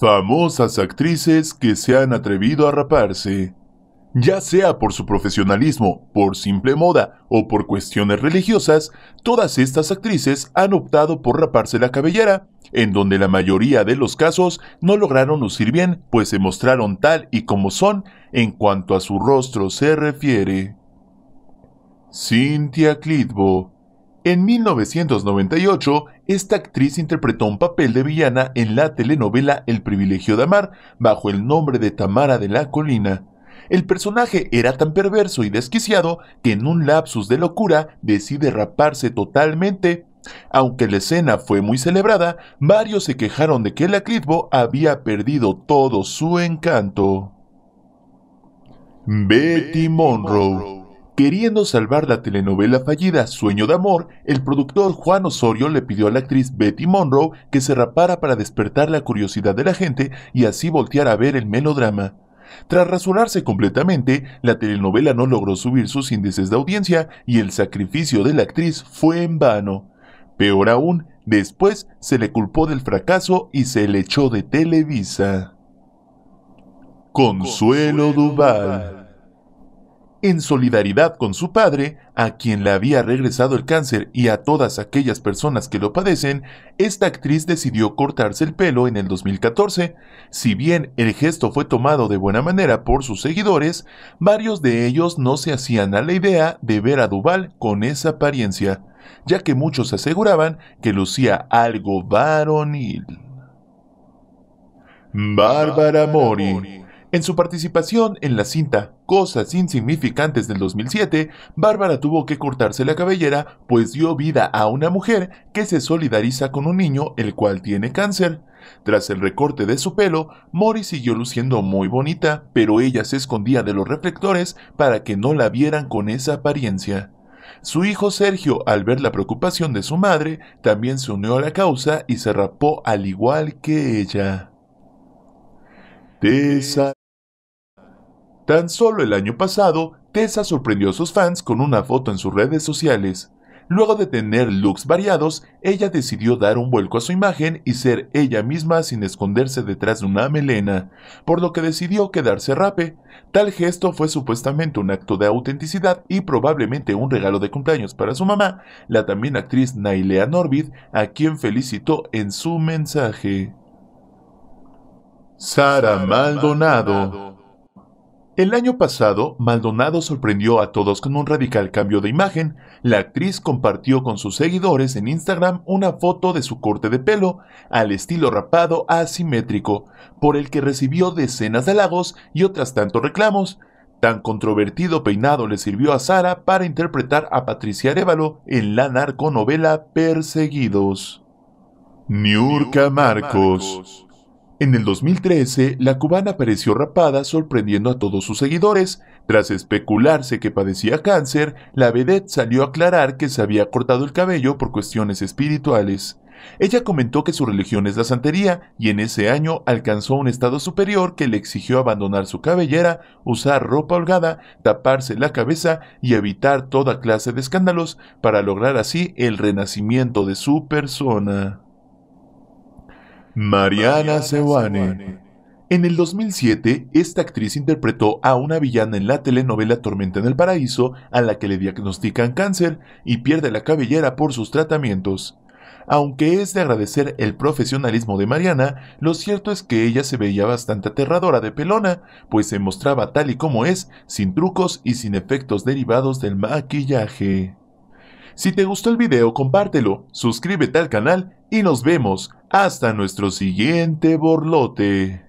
Famosas actrices que se han atrevido a raparse. Ya sea por su profesionalismo, por simple moda o por cuestiones religiosas, todas estas actrices han optado por raparse la cabellera, en donde la mayoría de los casos no lograron lucir bien, pues se mostraron tal y como son en cuanto a su rostro se refiere. Cynthia Clitbo en 1998 esta actriz interpretó un papel de villana en la telenovela El privilegio de amar, bajo el nombre de Tamara de la Colina. El personaje era tan perverso y desquiciado que en un lapsus de locura decide raparse totalmente. Aunque la escena fue muy celebrada, varios se quejaron de que la Clitbo había perdido todo su encanto. Betty Monroe Queriendo salvar la telenovela fallida Sueño de Amor, el productor Juan Osorio le pidió a la actriz Betty Monroe que se rapara para despertar la curiosidad de la gente y así voltear a ver el melodrama. Tras rasurarse completamente, la telenovela no logró subir sus índices de audiencia y el sacrificio de la actriz fue en vano. Peor aún, después se le culpó del fracaso y se le echó de Televisa. Consuelo, Consuelo Duval en solidaridad con su padre, a quien le había regresado el cáncer y a todas aquellas personas que lo padecen, esta actriz decidió cortarse el pelo en el 2014. Si bien el gesto fue tomado de buena manera por sus seguidores, varios de ellos no se hacían a la idea de ver a Duval con esa apariencia, ya que muchos aseguraban que lucía algo varonil. Bárbara Mori en su participación en la cinta Cosas Insignificantes del 2007, Bárbara tuvo que cortarse la cabellera pues dio vida a una mujer que se solidariza con un niño el cual tiene cáncer. Tras el recorte de su pelo, Mori siguió luciendo muy bonita, pero ella se escondía de los reflectores para que no la vieran con esa apariencia. Su hijo Sergio, al ver la preocupación de su madre, también se unió a la causa y se rapó al igual que ella. Tessa. Tan solo el año pasado, Tessa sorprendió a sus fans con una foto en sus redes sociales. Luego de tener looks variados, ella decidió dar un vuelco a su imagen y ser ella misma sin esconderse detrás de una melena, por lo que decidió quedarse rape. Tal gesto fue supuestamente un acto de autenticidad y probablemente un regalo de cumpleaños para su mamá, la también actriz Nailea Norbid, a quien felicitó en su mensaje. Sara Maldonado. El año pasado, Maldonado sorprendió a todos con un radical cambio de imagen. La actriz compartió con sus seguidores en Instagram una foto de su corte de pelo, al estilo rapado asimétrico, por el que recibió decenas de halagos y otras tantos reclamos. Tan controvertido peinado le sirvió a Sara para interpretar a Patricia Arevalo en la narconovela Perseguidos. Niurka Marcos. En el 2013, la cubana apareció rapada sorprendiendo a todos sus seguidores. Tras especularse que padecía cáncer, la vedette salió a aclarar que se había cortado el cabello por cuestiones espirituales. Ella comentó que su religión es la santería y en ese año alcanzó un estado superior que le exigió abandonar su cabellera, usar ropa holgada, taparse la cabeza y evitar toda clase de escándalos para lograr así el renacimiento de su persona. Mariana Sewane. En el 2007, esta actriz interpretó a una villana en la telenovela Tormenta en el Paraíso, a la que le diagnostican cáncer y pierde la cabellera por sus tratamientos. Aunque es de agradecer el profesionalismo de Mariana, lo cierto es que ella se veía bastante aterradora de pelona, pues se mostraba tal y como es, sin trucos y sin efectos derivados del maquillaje. Si te gustó el video, compártelo, suscríbete al canal y nos vemos hasta nuestro siguiente borlote.